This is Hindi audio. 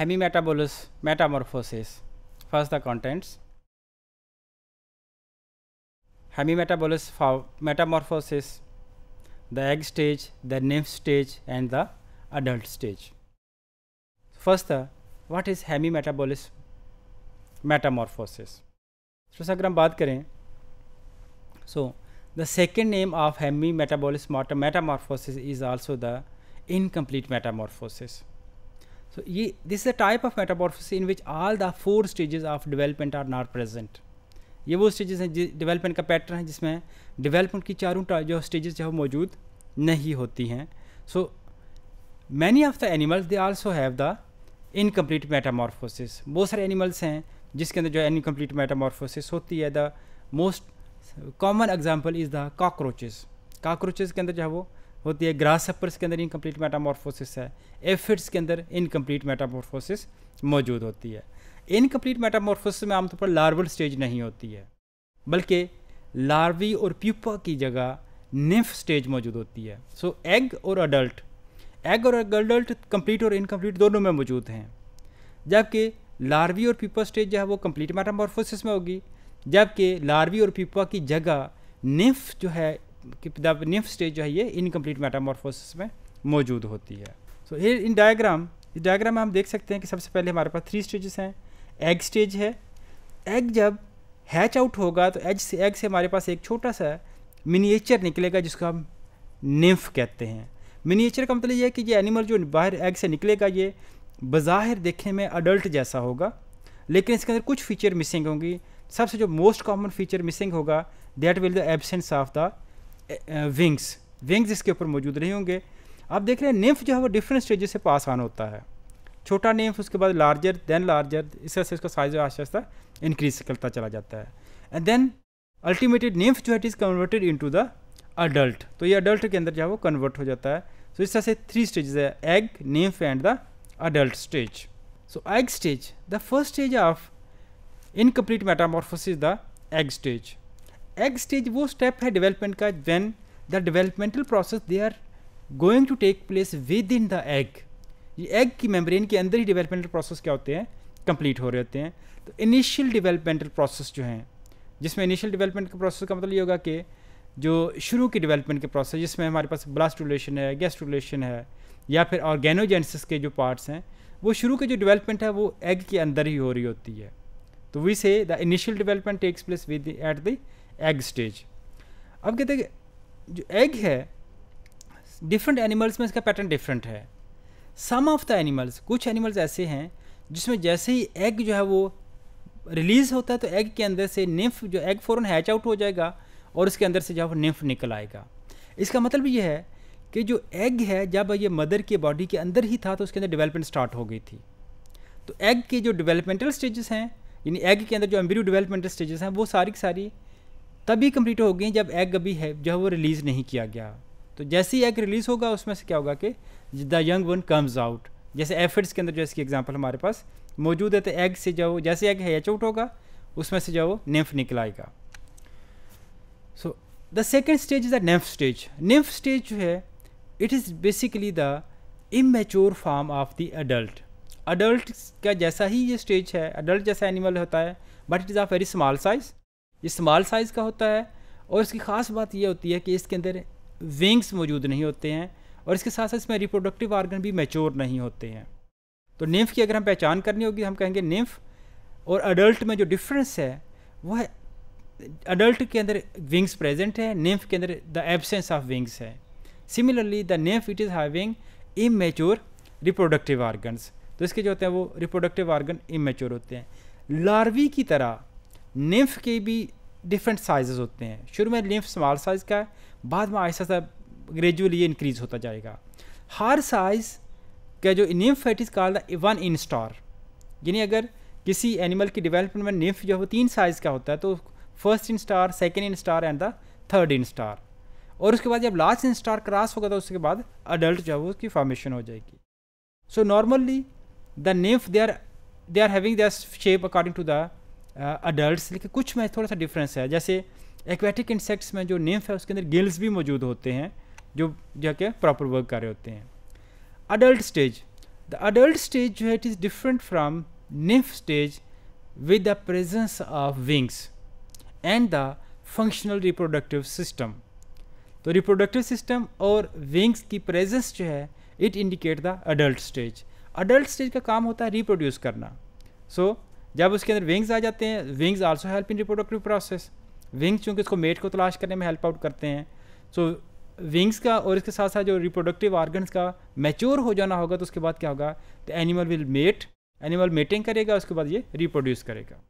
hemimetabolous metamorphosis. First the contents. Hemimetabolous metamorphosis, the egg stage, the nymph stage and the adult stage. First the what is hemimetabolous metamorphosis? So, अगर हम बात करें so the second name of hemimetabolism metamorphosis is also the So ye, this is a type of metamorphosis in which all the four stages of development are not present. ये वो स्टेजेस हैं डेवलपमेंट का पैटर्न है जिसमें डेवलपमेंट की चारों जो स्टेजेस जो है मौजूद नहीं होती हैं so many of the animals they also have the incomplete metamorphosis बहुत सारे एनिमल्स हैं जिसके अंदर जो इनकम्प्लीट मेटामॉर्फोसिस होती है the most common example is the cockroaches cockroaches के अंदर जो है वो होती है ग्रास अपर्स के अंदर इनकम्प्लीट मेटामॉर्फोसिस है एफिड्स के अंदर इनकम्प्लीट मेटामॉर्फोसिस मौजूद होती है इनकम्प्लीट मेटामॉर्फोसिस में आमतौर पर लार्वल स्टेज नहीं होती है बल्कि लार्वी और प्यूपा की जगह निफ स्टेज मौजूद होती है सो so, एग और अडल्ट एग और अडल्ट कंप्लीट और इनकम्प्लीट दोनों में मौजूद हैं जबकि लार्वी और पीपा स्टेज जो है वो कंप्लीट मेटामॉर्फोसिस में होगी जबकि लार्वी और पीपा की जगह निफ जो है द निम्फ स्टेज जो है ये इनकम्प्लीट मेटामॉर्फोसिस में मौजूद होती है सो so, इन डायग्राम इस डायग्राम में हम देख सकते हैं कि सबसे पहले हमारे पास थ्री स्टेजेस हैं एग स्टेज है एग जब हैच आउट होगा तो एग से एग से हमारे पास एक छोटा सा मिनिएचर निकलेगा जिसको हम निम्फ कहते हैं मिनिएचर का मतलब ये है कि ये एनिमल जो बाहर एग से निकलेगा ये बाहिर देखने में अडल्ट जैसा होगा लेकिन इसके अंदर कुछ फीचर मिसिंग होंगी सबसे जो मोस्ट कॉमन फीचर मिसिंग होगा that will the absence of the wings wings इसके ऊपर मौजूद नहीं होंगे आप देख रहे हैं निम्फ जो है वो डिफरेंट स्टेज से पास ऑन होता है छोटा निम्फ उसके बाद लार्जर देन लार्जर इस तरह से इसका साइज आस्ते आस्ते इंक्रीज करता चला जाता है एंड देन अल्टीमेटली निम्फ जो है it is converted into the adult तो ये अडल्ट के अंदर जो है वो कन्वर्ट हो जाता है सो so, इस तरह से थ्री स्टेज है egg nymph and the adult stage so egg stage the first stage of incomplete metamorphosis the egg stage egg stage वो स्टेप है डेवलपमेंट का when the developmental process they are going to take place within the egg ये एग की मेम्ब्रेन के अंदर ही डेवलपमेंटल प्रोसेस क्या होते हैं कंप्लीट हो रहे होते हैं तो इनिशियल डेवलपमेंटल प्रोसेस जो हैं जिसमें इनिशियल डेवलपमेंट के प्रोसेस का मतलब ये होगा कि जो शुरू की डेवलपमेंट के प्रोसेस जिसमें हमारे पास ब्लास्ट रिलेशन है रिलेशन है या फिर ऑर्गेनोजेंसिस के जो पार्ट्स हैं वो शुरू की जो डेवलपमेंट है वो एग के अंदर ही हो रही होती है तो we say the initial development takes place with at the egg stage अब कहते हैं जो एग है डिफरेंट एनिमल्स में इसका पैटर्न डिफरेंट है सम ऑफ द एनिमल्स कुछ एनिमल्स ऐसे हैं जिसमें जैसे ही एग जो है वो रिलीज़ होता है तो एग के अंदर से निम्फ जो एग फ़ौरन हैच आउट हो जाएगा और उसके अंदर से जो है निम्फ निकल आएगा इसका मतलब ये है कि जो एग है जब ये मदर की बॉडी के अंदर ही था तो उसके अंदर डेवलपमेंट स्टार्ट हो गई थी तो एग के जो डेवलपमेंटल स्टेजेस हैं यानी एग के अंदर जो एम्ब्रियो डेवलपमेंटल स्टेजेस हैं वो सारी की सारी तभी कंप्लीट हो गई जब एग अभी है जो है वो रिलीज़ नहीं किया गया तो जैसे ही एग रिलीज़ होगा उसमें से क्या होगा कि the young one comes out जैसे एफिड्स के अंदर जो इसकी एग्जाम्पल हमारे पास मौजूद है तो एग से जो जैसे एग हैच आउट होगा उसमें से जो वो निम्फ निकल आएगा so the second stage is the nymph stage nymph stage जो है it is basically the immature form of the adult adult का जैसा ही ये स्टेज है अडल्ट जैसा एनिमल होता है but it is a very small size ये स्मॉल साइज़ का होता है और इसकी ख़ास बात यह होती है कि इसके अंदर विंग्स मौजूद नहीं होते हैं और इसके साथ साथ इसमें रिप्रोडक्टिव आर्गन भी मेच्योर नहीं होते हैं तो निम्फ की अगर हम पहचान करनी होगी हम कहेंगे निम्फ और अडल्ट में जो डिफरेंस है वह है अडल्ट के अंदर विंग्स प्रेजेंट है निम्फ के अंदर द एबसेंस ऑफ विंग्स है similarly the nymph it is having immature reproductive organs तो इसके जो होते हैं वो रिप्रोडक्टिव आर्गन इमेच्योर होते हैं लार्वी की तरह निम्फ के भी डिफरेंट साइज़ होते हैं शुरू में लिम्फ स्मॉल साइज़ का है बाद में आहिस्ता आहिस्ता ग्रेजुअली ये इंक्रीज़ होता जाएगा हर साइज़ का जो निम्फ है it is called one instar यानी अगर किसी एनिमल की डेवलपमेंट में निम्फ जो है वो तीन साइज़ का होता है तो first instar second instar and the third instar और उसके बाद जब लास्ट इन स्टार क्रॉस होगा तो उसके बाद अडल्ट जो है वो उसकी फॉर्मेशन हो जाएगी so normally the nymph they are they are having the shape according to the adult लेकिन कुछ में थोड़ा सा डिफरेंस है जैसे एक्वेटिक इंसेक्ट्स में जो नेम्फ है उसके अंदर गिल्स भी मौजूद होते हैं जो जाके प्रॉपर वर्क कर रहे होते हैं adult stage the adult stage जो है it is different from nymph stage with the presence of wings and the functional reproductive system तो रिप्रोडक्टिव सिस्टम और विंग्स की प्रेजेंस जो है it indicate the adult stage adult stage का काम होता है रिप्रोड्यूस करना सो जब उसके अंदर विंग्स आ जाते हैं wings also help in reproductive process wings चूँकि उसको मेट को तलाश करने में हेल्प आउट करते हैं सो विंग्स का और इसके साथ साथ जो रिप्रोडक्टिव ऑर्गन्स का मेच्योर हो जाना होगा तो उसके बाद क्या होगा तो animal will mate animal mating करेगा उसके बाद ये रिप्रोड्यूस करेगा